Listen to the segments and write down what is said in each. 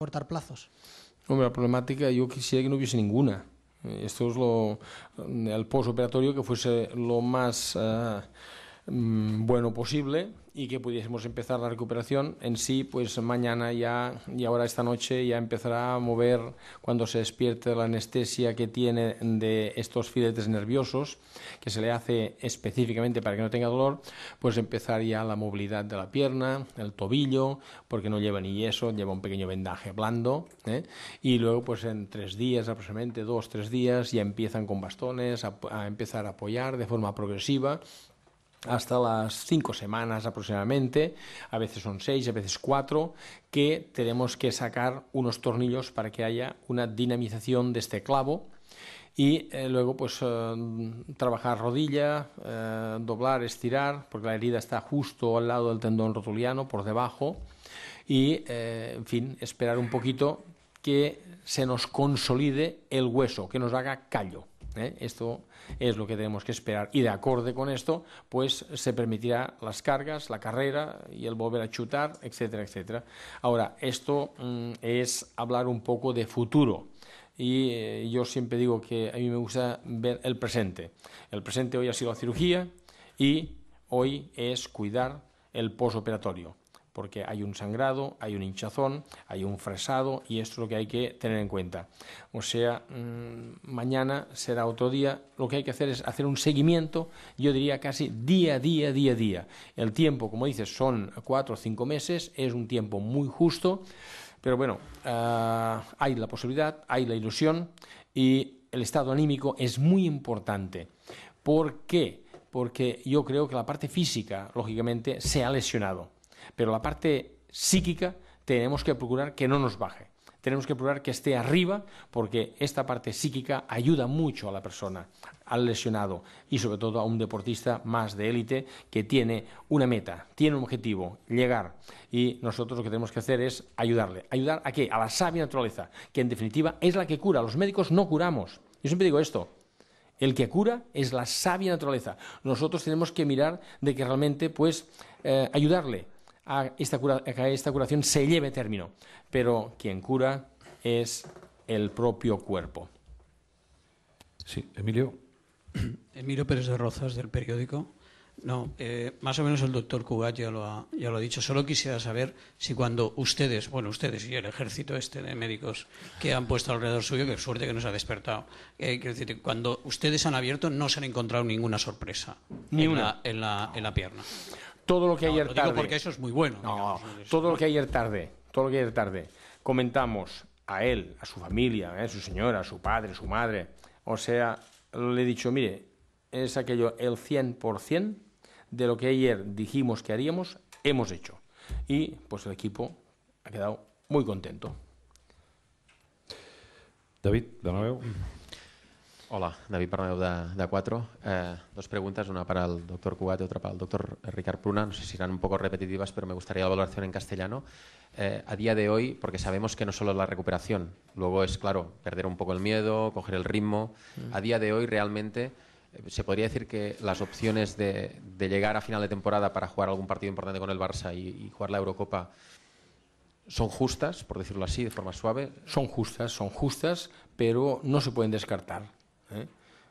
cortar plazos? Hombre, la problemática yo quisiera que no hubiese ninguna. Eh, esto es lo, eh, el postoperatorio que fuese lo más... Eh, Mm, bueno posible y que pudiésemos empezar la recuperación. En sí, pues mañana ya y ahora esta noche ya empezará a mover cuando se despierte la anestesia que tiene de estos filetes nerviosos que se le hace específicamente para que no tenga dolor, pues empezar ya la movilidad de la pierna, el tobillo, porque no lleva ni eso, lleva un pequeño vendaje blando ¿eh? y luego pues en tres días aproximadamente, dos, tres días ya empiezan con bastones a empezar a apoyar de forma progresiva hasta las cinco semanas aproximadamente, a veces son seis, a veces cuatro, que tenemos que sacar unos tornillos para que haya una dinamización de este clavo y eh, luego pues eh, trabajar rodilla, eh, doblar, estirar, porque la herida está justo al lado del tendón rotuliano, por debajo, y en fin, esperar un poquito que se nos consolide el hueso, que nos haga callo. ¿eh? Esto es lo que tenemos que esperar. Y de acorde con esto, pues se permitirá las cargas, la carrera y el volver a chutar, etcétera, etcétera. Ahora, esto mm, es hablar un poco de futuro y eh, yo siempre digo que a mí me gusta ver el presente. El presente hoy ha sido la cirugía y hoy es cuidar el posoperatorio porque hay un sangrado, hay un hinchazón, hay un fresado y esto es lo que hay que tener en cuenta. O sea, mm, mañana será otro día, lo que hay que hacer es hacer un seguimiento, yo diría casi día a día, día a día. El tiempo, como dices, son cuatro o cinco meses, es un tiempo muy justo, pero bueno, ah, hay la posibilidad, hay la ilusión y el estado anímico es muy importante. ¿Por qué? Porque yo creo que la parte física, lógicamente, se ha lesionado pero la parte psíquica tenemos que procurar que no nos baje. Tenemos que procurar que esté arriba porque esta parte psíquica ayuda mucho a la persona, al lesionado y sobre todo a un deportista más de élite que tiene una meta, tiene un objetivo, llegar. Y nosotros lo que tenemos que hacer es ayudarle. ¿Ayudar a qué? A la sabia naturaleza, que en definitiva es la que cura. Los médicos no curamos. Yo siempre digo esto, el que cura es la sabia naturaleza. Nosotros tenemos que mirar de que realmente, pues, eh, ayudarle, a, esta esta curación se lleve término, pero quien cura es el propio cuerpo. Sí, Emilio. Emilio Pérez de Rozas, del periódico. No, eh, más o menos el doctor Cugat ya lo, ha, lo dicho. Solo quisiera saber si cuando ustedes, bueno, ustedes y el ejército este de médicos que han puesto alrededor suyo, que suerte que nos ha despertado, eh, decir, cuando ustedes han abierto no se han encontrado ninguna sorpresa Ni una. en la pierna todo lo que ayer digo tarde. porque eso es muy bueno. todo lo que ayer tarde, todo lo que ayer tarde comentamos a él, a su familia, a ¿eh? su señora, a su padre, a su madre. O sea, le he dicho, mire, es aquello el 100% de lo que ayer dijimos que haríamos, hemos hecho. Y pues el equipo ha quedado muy contento. David, de Hola, David Bernabéu de, Cuatro. Eh, dos preguntas, una para el doctor Cugat y otra para el doctor Ricard Pruna. No sé si serán un poco repetitivas, pero me gustaría la valoración en castellano. Eh, a día de hoy, porque sabemos que no solo es la recuperación, luego es, claro, perder un poco el miedo, coger el ritmo. Mm. A día de hoy, realmente, eh, se podría decir que las opciones de, llegar a final de temporada para jugar algún partido importante con el Barça y jugar la Eurocopa son justas, por decirlo así, de forma suave. Son justas, son justas, pero no se pueden descartar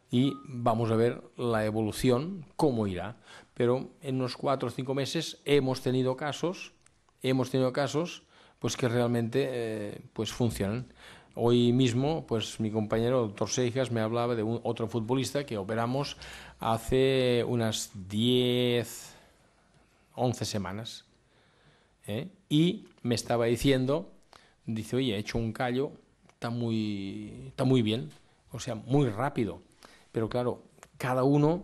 y eh? vamos a ver la evolución, cómo irá. Pero en unos cuatro o cinco meses hemos tenido casos, hemos tenido casos pues que realmente eh, pues funcionan. Hoy mismo, pues mi compañero doctor Seijas me hablaba de un, otro futbolista que operamos hace unas 10, 11 semanas. ¿eh? Y me estaba diciendo, dice, oye, he hecho un callo, está muy, está muy bien o sea, muy rápido. Pero claro, cada uno,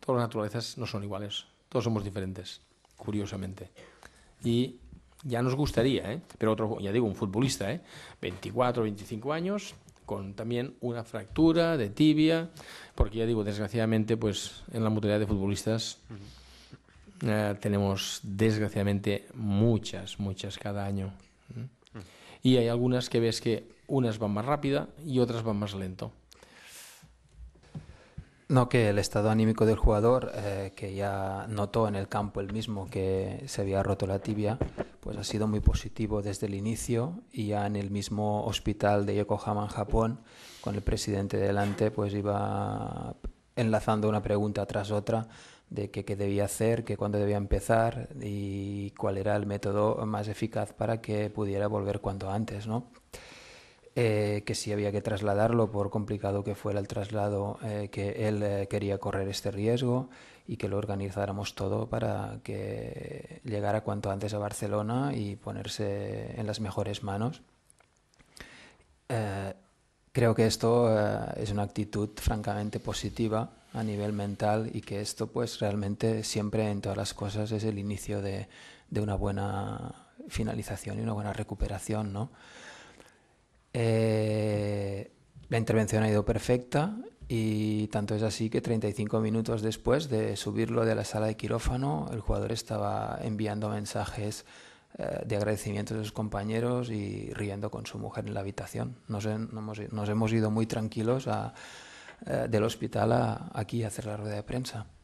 todas las naturalezas no son iguales, todos somos diferentes, curiosamente. Y ya nos gustaría, ¿eh? pero otro, ya digo, un futbolista, ¿eh? 24, 25 años, con también una fractura de tibia, porque ya digo, desgraciadamente, pues en la mutualidad de futbolistas eh, tenemos desgraciadamente muchas, muchas cada año. ¿eh? Y hay algunas que ves que unas van más rápida y otras van más lento. No, que el estado anímico del jugador, eh, que ya notó en el campo el mismo que se había roto la tibia, pues ha sido muy positivo desde el inicio y ya en el mismo hospital de Yokohama, en Japón, con el presidente delante, pues iba enlazando una pregunta tras otra de qué, debía hacer, qué cuándo debía empezar y cuál era el método más eficaz para que pudiera volver cuanto antes, ¿no? Eh, que si había que trasladarlo, por complicado que fuera el traslado, eh, que él eh, quería correr este riesgo y que lo organizáramos todo para que llegara cuanto antes a Barcelona y ponerse en las mejores manos. creo que esto es una actitud francamente positiva a nivel mental y que esto pues realmente siempre en todas las cosas es el inicio de, de una buena finalización y una buena recuperación, ¿no? Eh, la intervención ha ido perfecta y tanto es así que 35 minutos después de subirlo de la sala de quirófano, el jugador estaba enviando mensajes eh, de agradecimiento a sus compañeros y riendo con su mujer en la habitación. Nos, hemos, ido muy tranquilos eh, del hospital a, aquí a hacer la rueda de prensa.